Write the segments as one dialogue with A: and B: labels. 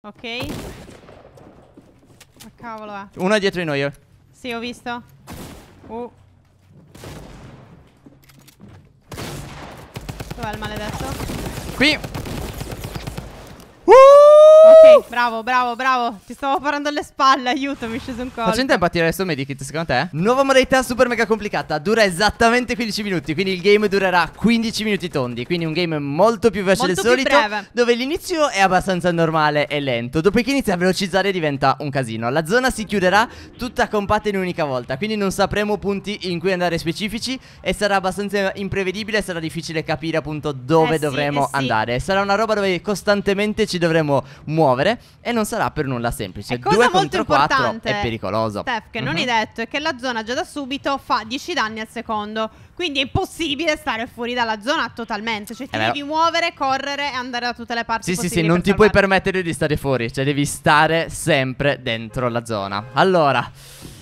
A: Ok. Ma cavolo è. Uno è dietro di noi. Eh. Sì, ho visto. Uh. Dov'è
B: il maledetto? Qui. Uh!
A: bravo, bravo, bravo. Ti stavo parando alle spalle, aiuto, mi è sceso un colpo. a
B: tirare adesso Medikit, secondo te? Nuova modalità super mega complicata. Dura esattamente 15 minuti, quindi il game durerà 15 minuti tondi. Quindi un game molto più veloce molto del più solito. Breve. Dove l'inizio è abbastanza normale e lento. Dopodiché inizia a velocizzare diventa un casino. La zona si chiuderà tutta compatta in un'unica volta. Quindi non sapremo punti in cui andare specifici. E sarà abbastanza imprevedibile. Sarà difficile capire appunto dove eh dovremo eh sì, eh andare. Sarà una roba dove costantemente ci dovremo muovere muovere e non sarà per nulla semplice. E cosa 2 molto 4 è pericoloso. Steph,
A: che mm-hmm. non mhm. hai detto, è che la zona già da subito fa 10 danni al secondo. Quindi è impossibile stare fuori dalla zona totalmente. Cioè, eh ti eh devi muovere, correre e andare da tutte le parti. Sì, sì, sì, non ti puoi
B: permettere di stare fuori, cioè devi stare sempre dentro la zona. Allora.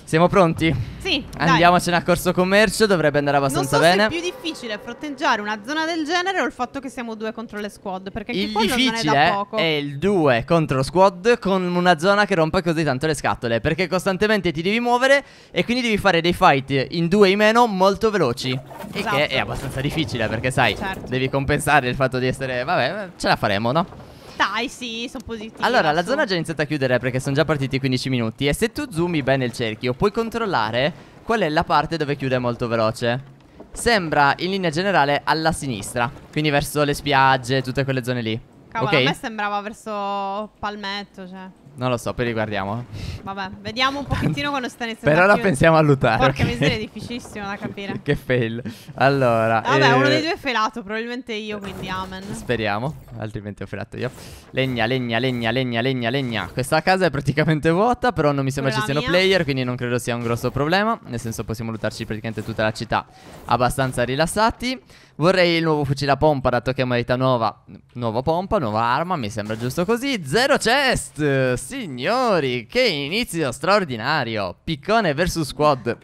B: Siamo pronti?
A: Sì. Andiamocene
B: a corso commercio, dovrebbe andare abbastanza bene. Non so bene.
A: se è più difficile fronteggiare una zona del genere o il fatto che siamo due contro le squad, perché anche il quello non è da poco. è
B: il due contro squad con una zona che rompe così tanto le scatole, perché costantemente ti devi muovere e quindi devi fare dei fight in due in meno molto veloci. E che esatto. è abbastanza difficile perché sai, certo. devi compensare il fatto di essere... Vabbè, ce la faremo, no?
A: Dai, sì, sono positivo. Allora, la zona è
B: già iniziata a chiudere perché sono già partiti 15 minuti. E se tu zoomi bene il cerchio, puoi controllare qual è la parte dove chiude molto veloce. Sembra in linea generale alla sinistra, quindi verso le spiagge, tutte quelle zone lì. Cavolo, okay? a me
A: sembrava verso Palmetto, cioè.
B: Non lo so, poi riguardiamo.
A: Vabbè, vediamo un pochettino quando sta iniziando. Però ora pensiamo a lutare. Porca okay. miseria, è difficilissimo da capire.
B: che fail. Allora. Vabbè, eh... uno dei
A: due è felato,
B: probabilmente io, quindi amen. Speriamo, altrimenti ho felato io. Legna, legna, legna, legna, legna, legna. Questa casa è praticamente vuota, però non mi sembra Quella ci siano mia. player, quindi non credo sia un grosso problema. Nel senso possiamo lutarci praticamente tutta la città abbastanza rilassati. Vorrei il nuovo fucile a pompa, dato che è modalità nuova. Nuova pompa, nuova arma, mi sembra giusto così. Zero chest! Signori, che inizio straordinario! Piccone vs squad.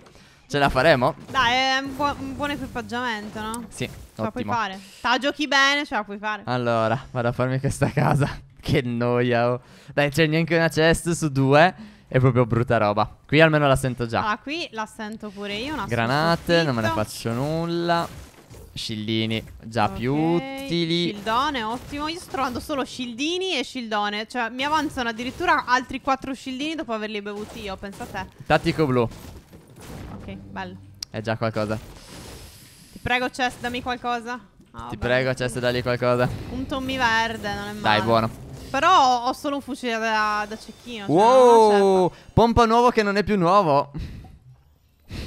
B: Ce la faremo?
A: Dai, è un, bu un buon equipaggiamento, no? Sì, ce ottimo. la puoi fare. Ta giochi bene, ce la puoi fare.
B: Allora, vado a farmi questa casa. Che noia, oh. Dai, c'è neanche una chest su due. È proprio brutta roba. Qui almeno la sento già.
A: Ah, qui la sento pure io. Una Granate, non me ne faccio
B: nulla. Scildini già okay. più utili
A: Shieldone, ottimo Io sto trovando solo shieldini e shieldone Cioè mi avanzano addirittura altri 4 shieldini dopo averli bevuti io Pensa a te Tattico blu Ok, bello
B: È già qualcosa
A: Ti prego Chest, dammi qualcosa oh, Ti
B: beh. prego Chest, dammi qualcosa
A: Un Tommy verde, non è male Dai, buono però ho solo un fucile da, da cecchino. Cioè wow!
B: Pompa nuovo che non è più nuovo.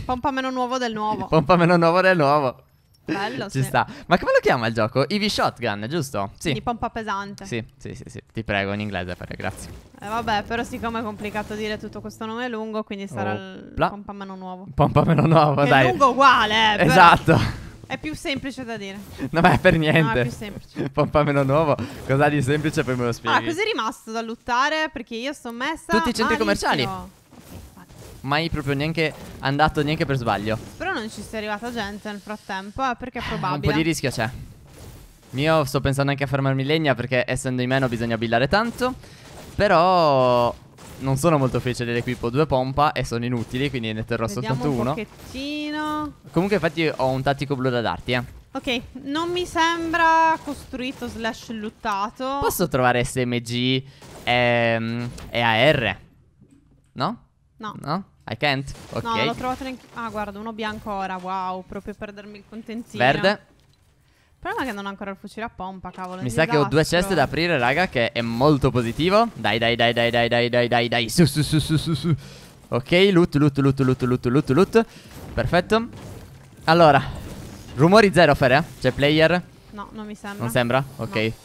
A: Pompa meno nuovo del nuovo.
B: Pompa meno nuovo del nuovo. Bello, Ci sì. sta. Ma come lo chiama il gioco? Ivy Shotgun, giusto? Sì. Di pompa pesante. Sì, sì, sì, sì. Ti prego, in inglese, Fede, grazie.
A: Eh, vabbè, però siccome è complicato dire tutto questo nome lungo, quindi sarà oh, il pompa meno nuovo.
B: Pompa meno nuovo, che dai. È lungo uguale, eh, Esatto.
A: È più semplice da dire. No, ma è per niente. No, è più semplice.
B: pompa meno nuovo. Cos'ha di semplice poi me lo spieghi. Ah, cos'è
A: rimasto da lottare? Perché io sto messa Tutti i centri malissimo. commerciali
B: mai proprio neanche andato neanche per sbaglio.
A: Però non ci sia arrivata gente nel frattempo, eh, perché è probabile. Un po' di
B: rischio c'è. Io sto pensando anche a fermarmi legna perché essendo in meno bisogna billare tanto. Però non sono molto felice dell'equipo due pompa e sono inutili, quindi ne terrò Vediamo soltanto un uno.
A: Pochettino.
B: Comunque infatti ho un tattico blu da darti, eh.
A: Ok, non mi sembra costruito slash luttato. Posso
B: trovare SMG ehm, e, e AR? No? No. No? I can't. Ok. No, l'ho
A: trovato neanche. Ah, guarda, uno bianco ora. Wow, proprio per darmi il contentino. Verde. Il problema è che non ho ancora il fucile a pompa, cavolo. Mi sa che ho due ceste da
B: aprire, raga, che è molto positivo. Dai, dai, dai, dai, dai, dai, dai, dai, dai. Su, su, su, su, su, su. Ok, loot, loot, loot, loot, loot, loot, loot. Perfetto. Allora, rumori zero, Fere. C'è player?
A: No, non mi sembra. Non sembra?
B: Ok. No.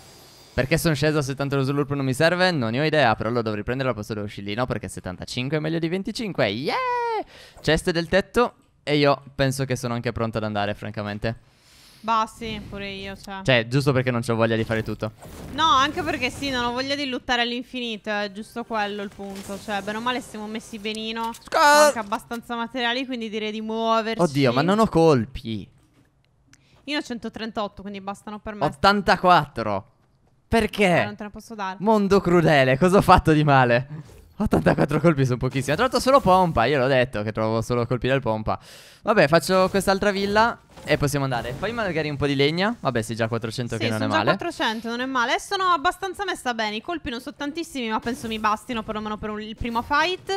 B: Perché sono sceso a 70 lo slurp non mi serve? Non ne ho idea, però lo dovrei prendere al posto dello scillino perché 75 è meglio di 25. Yeah! Ceste del tetto e io penso che sono anche pronto ad andare, francamente.
A: Bah, sì, pure io, cioè. Cioè,
B: giusto perché non ho voglia di fare tutto.
A: No, anche perché sì, non ho voglia di lottare all'infinito, è giusto quello il punto. Cioè, bene o male siamo messi benino. Scar- anche abbastanza materiali, quindi direi di muoverci. Oddio, ma non ho
B: colpi.
A: Io ho 138, quindi bastano per me.
B: 84. Perché? Eh, non te la posso dare. Mondo crudele, cosa ho fatto di male? 84 colpi sono pochissimi. Ha trovato solo pompa. Io l'ho detto che trovo solo colpi del pompa. Vabbè, faccio quest'altra villa e possiamo andare. Poi magari un po' di legna. Vabbè, sì, già 400 sì, che non è male. Sì, già
A: 400, non è male. E eh, sono abbastanza messa bene. I colpi non sono tantissimi, ma penso mi bastino perlomeno per un, il primo fight.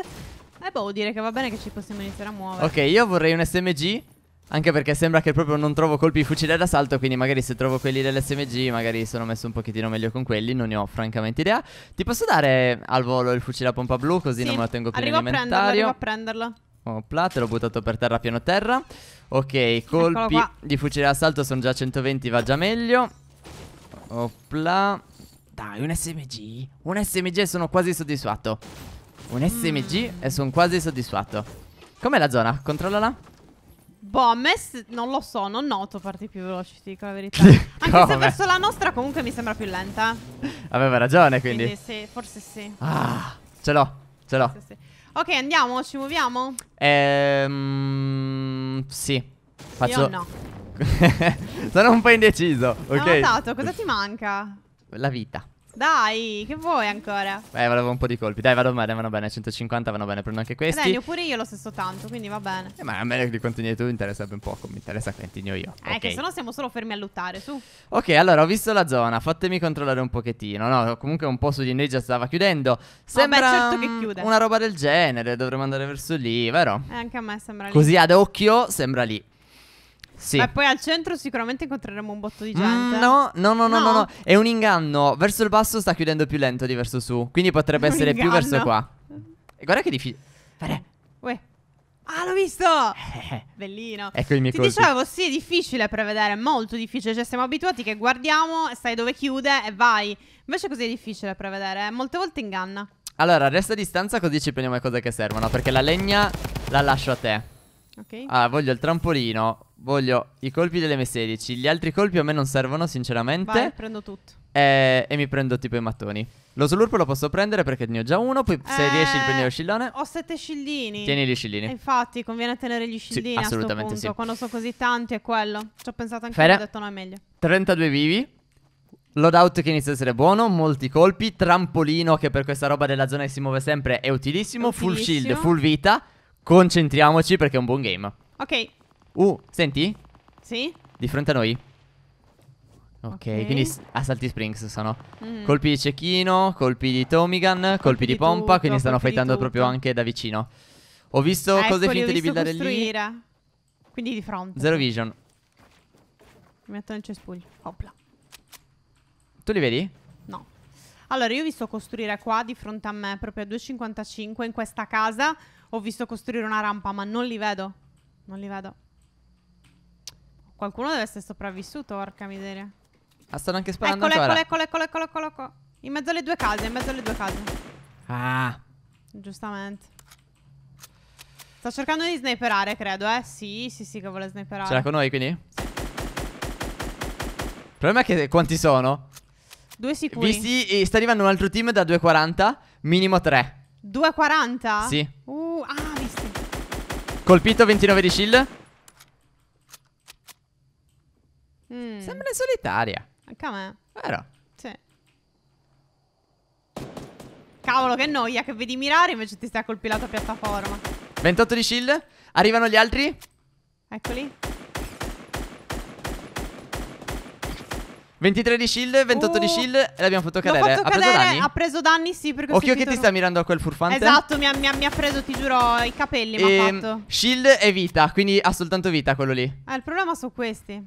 A: E boh, dire che va bene che ci possiamo iniziare a muovere. Ok,
B: io vorrei un SMG anche perché sembra che proprio non trovo colpi di fucile d'assalto, quindi magari se trovo quelli dell'SMG magari sono messo un pochettino meglio con quelli, non ne ho francamente idea. Ti posso dare al volo il fucile a pompa blu così sì, non me lo tengo più arrivo nell'inventario? Arrivo a
A: prenderlo, arrivo a
B: prenderlo. Opla, te l'ho buttato per terra piano terra. Ok, colpi di fucile d'assalto sono già 120, va già meglio. Opla. Dai, un SMG. Un SMG e sono quasi soddisfatto. Un SMG mm. e sono quasi soddisfatto. Com'è la zona? Controllala.
A: Boh, a me non lo so, non noto parti più veloci, ti dico la verità. Anche se verso la nostra comunque mi sembra più lenta.
B: Aveva ragione, quindi. quindi
A: sì, forse sì.
B: Ah, ce l'ho, ce l'ho. sì.
A: Ok, andiamo, ci muoviamo?
B: Ehm, sì. Faccio... Io no. Sono un po' indeciso, ok? Ho notato, cosa ti
A: manca? La vita. Dai, che vuoi ancora?
B: Beh, volevo un po' di colpi. Dai, vado bene, vanno bene. 150 vanno bene, prendo anche questi. Eh, dai,
A: pure io lo stesso tanto, quindi va bene. Eh, ma
B: a me di quanti tu interessa ben poco. Mi interessa quanti io. Eh, okay. che sennò
A: siamo solo fermi a lottare, su.
B: Ok, allora ho visto la zona. Fatemi controllare un pochettino. No, comunque un po' su di noi già stava chiudendo. Sembra Vabbè, certo che chiude. una roba del genere. Dovremmo andare verso lì, vero? Eh,
A: anche a me sembra lì. Così
B: ad occhio sembra lì. Sì. Ma
A: poi al centro sicuramente incontreremo un botto di mm, gente.
B: Mm, no, no, no, no, no, no, È un inganno. Verso il basso sta chiudendo più lento di verso su. Quindi potrebbe essere inganno. più verso qua. E guarda che difficile.
A: Uè. Ah, l'ho visto! Bellino. Ecco i miei Ti colpi. dicevo, sì, è difficile prevedere, è molto difficile. Cioè, siamo abituati che guardiamo, sai dove chiude e vai. Invece così è difficile prevedere, eh. molte volte inganna.
B: Allora, resta a distanza così ci prendiamo le cose che servono, perché la legna la lascio a te. Ok. Ah, voglio il trampolino, voglio i colpi delle m 16 Gli altri colpi a me non servono, sinceramente. Vai, prendo tutto. E, eh, e mi prendo tipo i mattoni. Lo slurp lo posso prendere perché ne ho già uno. Poi se Eh, riesci prendi lo scillone. Ho
A: sette scillini. Tieni gli scillini. Eh, Infatti, conviene tenere gli scillini a sto assolutamente punto. sì. Quando sono così tanti è quello. Ci ho pensato anche Fede. io, ho detto no, è meglio.
B: 32 vivi. Loadout che inizia ad essere buono, molti colpi, trampolino che per questa roba della zona che si muove sempre è utilissimo, full Utilissimo. shield, full vita, Concentriamoci perché è un buon game. Ok. Uh, senti? Sì. Di fronte a noi. Ok, okay. quindi assalti Springs sono. Mm. Colpi di cecchino, colpi di Tomigan, colpi, colpi di, pompa, tutto, quindi stanno fightando proprio anche da vicino. Ho visto ah, cose finte di buildare costruire.
A: lì. Quindi di fronte. Zero
B: vision. Mi
A: metto nel cespuglio. Opla.
B: Tu li vedi? No.
A: Allora, io ho visto costruire qua di fronte a me, proprio a 2,55 in questa casa, ho visto costruire una rampa, ma non li vedo. Non li vedo. Qualcuno deve essere sopravvissuto, porca miseria.
B: Ah, stanno anche sparando eccolo, ancora.
A: Eccolo, eccolo, eccolo, eccolo, eccolo. In mezzo alle due case, in mezzo alle due case. Ah. Giustamente. Sta cercando di sniperare, credo, eh. Sì, sì, sì, che vuole sniperare. Ce l'ha
B: con noi, quindi? Il problema è che quanti sono?
A: Due sicuri. Visti,
B: eh, sta arrivando un altro team da 2,40, minimo 3.
A: 2,40? Sì. Uh.
B: Colpito 29 di shield.
A: Mm. Sembra in
B: solitaria. Anche a me.
A: Vero? Sì. Cavolo, che noia che vedi mirare invece ti stai a colpire la tua piattaforma.
B: 28 di shield. Arrivano gli altri.
A: Eccoli.
B: 23 di shield, 28 uh, di shield e l'abbiamo fatto cadere. L'ho fatto cadere, ha preso danni? Ha
A: preso danni, sì, perché Occhio che ti
B: sta mirando a quel furfante. Esatto,
A: mi ha, mi ha, mi ha preso, ti giuro, i capelli e, mi ha ehm, fatto.
B: Shield e vita, quindi ha soltanto vita quello lì.
A: Eh, il problema sono questi.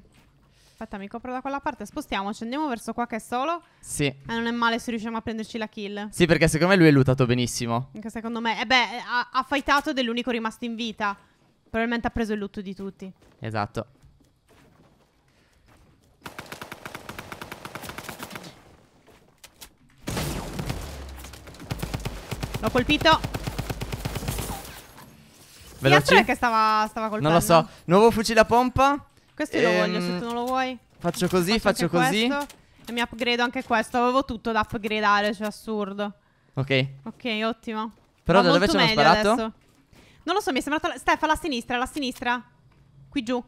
A: Aspetta, mi copro da quella parte, spostiamoci, andiamo verso qua che è solo. Sì. E non è male se riusciamo a prenderci la kill.
B: Sì, perché secondo me lui è lutato benissimo.
A: Anche secondo me. E beh, ha, ha fightato l'unico rimasto in vita. Probabilmente ha preso il lutto di tutti. Esatto. L'ho colpito. Veloce. Chi altro è che stava, stava colpendo? Non lo so.
B: Nuovo fucile a pompa.
A: Questo ehm, lo voglio ehm, se tu non lo vuoi.
B: Faccio così, faccio, faccio così.
A: Questo. E mi upgrade anche questo. Avevo tutto da upgradare, cioè assurdo. Ok. Ok, ottimo. Però da dove ci hanno sparato? Adesso. Non lo so, mi è sembrato... La... Steph, alla sinistra, alla sinistra. Qui giù.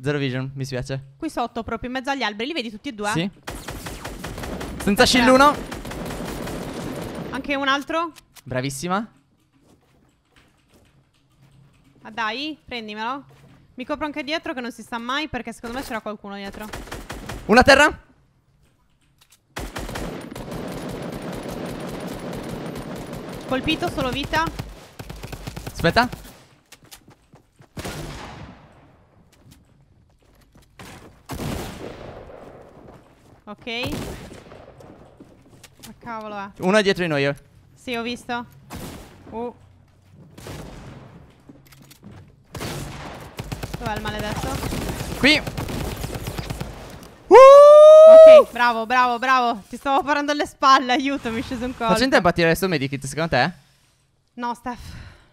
B: Zero vision, mi spiace.
A: Qui sotto, proprio in mezzo agli alberi. Li vedi tutti e due? Sì.
B: Senza shield 1.
A: Anche un altro?
B: Bravissima.
A: Ah dai, prendimelo. Mi copro anche dietro che non si sta mai perché secondo me c'era qualcuno dietro. Una terra? Colpito, solo vita. Aspetta. Ok cavolo è? Uno è dietro di noi. Eh. Sì, ho visto. Uh. Dov'è il maledetto?
B: Qui. Uh!
A: Ok, bravo, bravo, bravo. Ti stavo parando alle spalle, aiuto, mi è sceso un colpo. Faccio in tempo a
B: tirare sto medikit, secondo te?
A: No, Steph.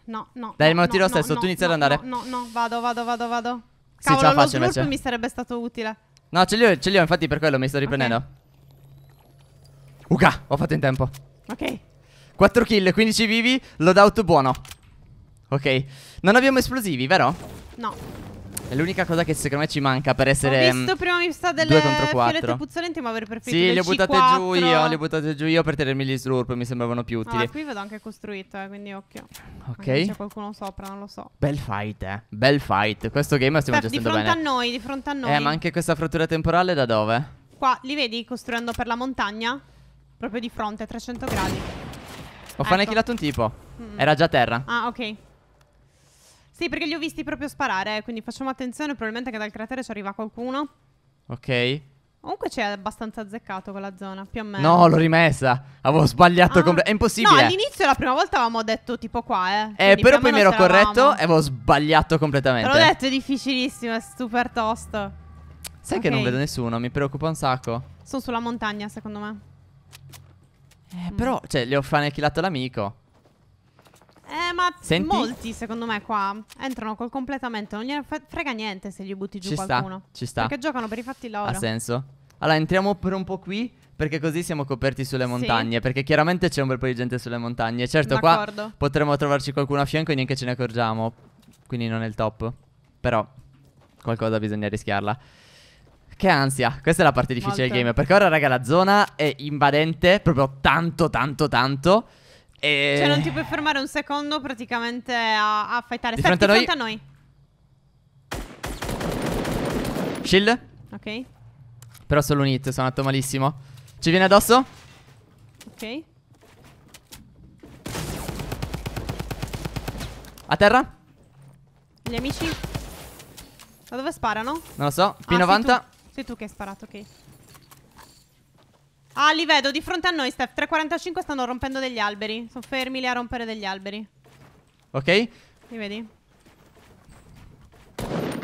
A: No, no. Dai, no, me lo tiro no, stesso, no, tu inizia ad andare. No, no, vado, vado, vado, vado. Cavolo, sì, ce la faccio lo invece. mi sarebbe stato utile.
B: No, ce li ho, ce li ho infatti per quello mi sto riprendendo. Okay. Uga, ho fatto in tempo. Ok. 4 kill, 15 vivi, loadout buono. Ok. Non abbiamo esplosivi, vero? No. È l'unica cosa che secondo me ci manca per essere. Ho visto mm, prima mi sta
A: delle fiolette puzzolenti, ma aver preferito. Sì, le ho buttate C4. giù io. Le ho
B: buttate giù io per tenermi gli slurp. Mi sembravano più utili. Ah,
A: qui vedo anche costruito, eh, quindi occhio. Ok. C'è qualcuno sopra, non lo so.
B: Bel fight, eh. Bel fight. Questo game lo stiamo cioè, Steph, gestendo bene. Di fronte bene.
A: a noi, di fronte a eh, noi. Eh, ma
B: anche questa frattura temporale da dove?
A: Qua, li vedi costruendo per la montagna? Proprio di fronte, 300 gradi. Ho
B: ecco. fanechilato un tipo. Mm. Era già a terra.
A: Ah, ok. Sì, perché li ho visti proprio sparare, eh, quindi facciamo attenzione, probabilmente che dal cratere ci arriva qualcuno. Ok. Comunque c'è abbastanza azzeccato quella zona, più o meno. No, l'ho
B: rimessa. Avevo sbagliato ah. È impossibile. No,
A: all'inizio la prima volta avevamo detto tipo qua, eh. Eh, però poi mi ero corretto
B: e avevo sbagliato completamente. Te L'ho
A: detto, è difficilissimo, è super tosto. Sai okay. che non vedo
B: nessuno, mi preoccupa un sacco.
A: Sono sulla montagna, secondo me.
B: Eh, mm. però, cioè, le ho fanechilato l'amico.
A: Eh, ma Senti? molti, secondo me, qua entrano col completamento. Non gliene frega niente se gli butti giù ci qualcuno. Sta, ci sta. Perché giocano per i fatti loro. Ha
B: senso. Allora, entriamo per un po' qui. Perché così siamo coperti sulle montagne. Sì. Perché chiaramente c'è un bel po' di gente sulle montagne. Certo, qua potremmo trovarci qualcuno a fianco e neanche ce ne accorgiamo. Quindi non è il top. Però qualcosa bisogna rischiarla. Che ansia, questa è la parte difficile Molto. del game, perché ora raga la zona è invadente, proprio tanto tanto tanto. E... Cioè non ti puoi
A: fermare un secondo praticamente a, a fightare. Di Stai fronte, fronte a noi. Shield. Ok.
B: Però solo un hit, sono andato malissimo. Ci viene addosso? Ok. A terra?
A: Gli amici? Da dove sparano? Non
B: lo so. P90.
A: Ah, sei tu che hai sparato, ok. Ah, li vedo di fronte a noi, Steph. 3.45 stanno rompendo degli alberi. Sono fermi lì a rompere degli alberi. Ok. Li vedi?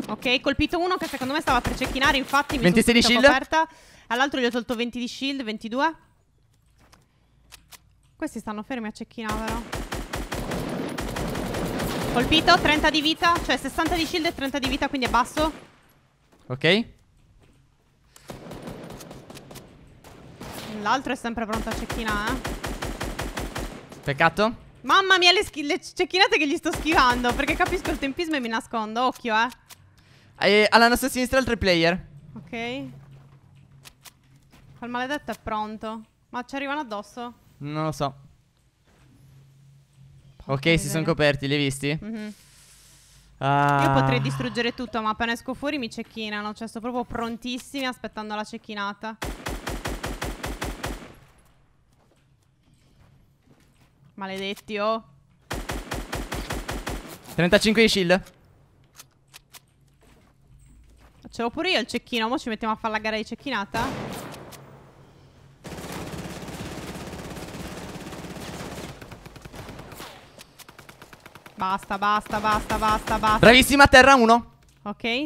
A: Ok, colpito uno che secondo me stava per cecchinare, infatti mi 26 di shield. Coperta. All'altro gli ho tolto 20 di shield, 22. Questi stanno fermi a cecchinare, però. Colpito, 30 di vita, cioè 60 di shield e 30 di vita, quindi è basso. Ok. L'altro è sempre pronto a cecchinare. Eh.
B: Peccato.
A: Mamma mia, le, le cecchinate che gli sto schivando. Perché capisco il tempismo e mi nascondo. Occhio,
B: eh. E eh, alla nostra sinistra il 3 player.
A: Ok. Quel maledetto è pronto. Ma ci arrivano addosso?
B: Non lo so. ok, si sono coperti, li hai visti? Mm -hmm. ah. Io potrei distruggere
A: tutto, ma appena esco fuori mi cecchinano. Cioè, sto proprio prontissimi aspettando la cecchinata. Maledetti, oh.
B: 35 di shield.
A: Ce l'ho pure io il cecchino. Mo ci mettiamo a fare la gara di cecchinata. Basta, basta, basta, basta, basta. Bravissima terra 1. Ok.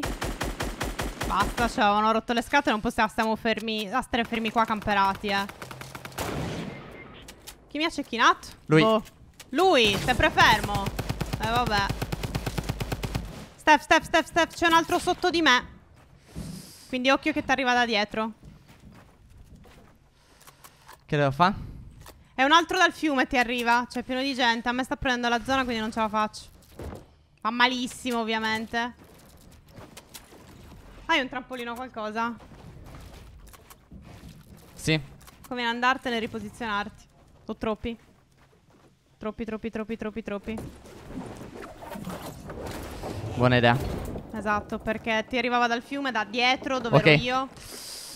A: Basta, ci cioè, avevano rotto le scatole. Non possiamo stare fermi, stare fermi qua camperati, eh. Chi mi ha cecchinato? Lui. Boh. Lui, sempre fermo. Eh, vabbè. Steph, Steph, Steph, Steph, c'è un altro sotto di me. Quindi occhio che ti arriva da dietro. Che devo fare? È un altro dal fiume ti arriva. Cioè, pieno di gente. A me sta prendendo la zona, quindi non ce la faccio. Fa malissimo, ovviamente. Hai un trampolino o qualcosa? Sì. Come andartene e riposizionarti. O troppi. Troppi, troppi, troppi, troppi, troppi. Buona idea. Esatto, perché ti arrivava dal fiume, da dietro, dove okay. io.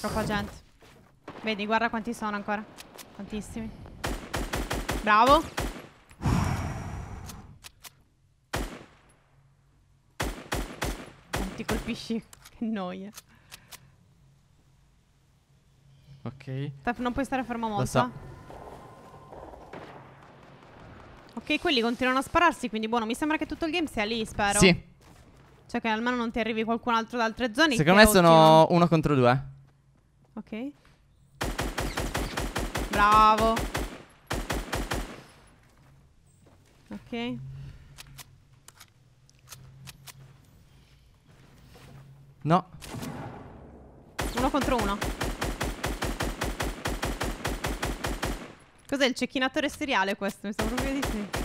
A: Troppa gente. Vedi, guarda quanti sono ancora. Tantissimi. Bravo. Non ti colpisci. Che noia. Ok. Non puoi stare fermo molto. Lo so. Eh. Ok, quelli continuano a spararsi, quindi buono. Mi sembra che tutto il game sia lì, spero. Sì. Cioè che almeno non ti arrivi qualcun altro da altre zone. Secondo me sono
B: uno contro due.
A: Ok. Bravo. Ok. No. Uno contro uno. Cos'è il cecchinatore seriale questo? Mi sembra proprio di sì.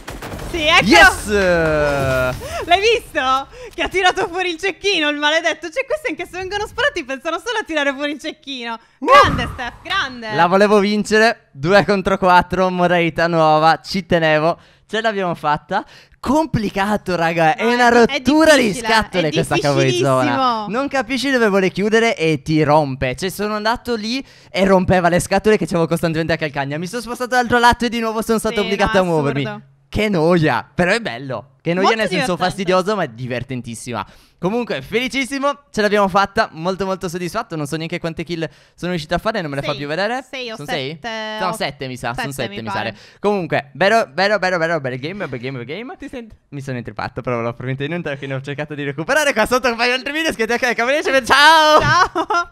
A: Sì, ecco. Yes!
B: L'hai
A: visto? Che ha tirato fuori il cecchino, il maledetto. Cioè, questi anche se vengono sparati pensano solo a tirare fuori il cecchino. Grande, uh!
B: Steph, grande. La volevo vincere. 2 contro 4, modalità nuova. Ci tenevo. Ce l'abbiamo fatta complicato, raga. No, è una rottura è di scatole questa cavolizzona. Non capisci dove vuole chiudere e ti rompe. Cioè, sono andato lì e rompeva le scatole che c'avevo costantemente a calcagna. Mi sono spostato dall'altro lato e di nuovo sono stato sì, obbligato no, a muovermi. Che noia, però è bello. Che noia molto nel senso fastidioso, ma è divertentissima. Comunque, felicissimo, ce l'abbiamo fatta, molto molto soddisfatto, non so neanche quante kill sono riuscito a fare, non me le sei. fa più vedere. 6 o 6? No, sette mi sa, sono sette, mi, mi sa. Comunque, vero, vero, vero, vero, bel game, bel game, bel game. Ti sento. Mi sono intrippato, però l'ho promesso in un'altra che ne ho cercato di recuperare qua sotto, fai altri video, iscrivetevi al canale,
A: ciao! Ciao!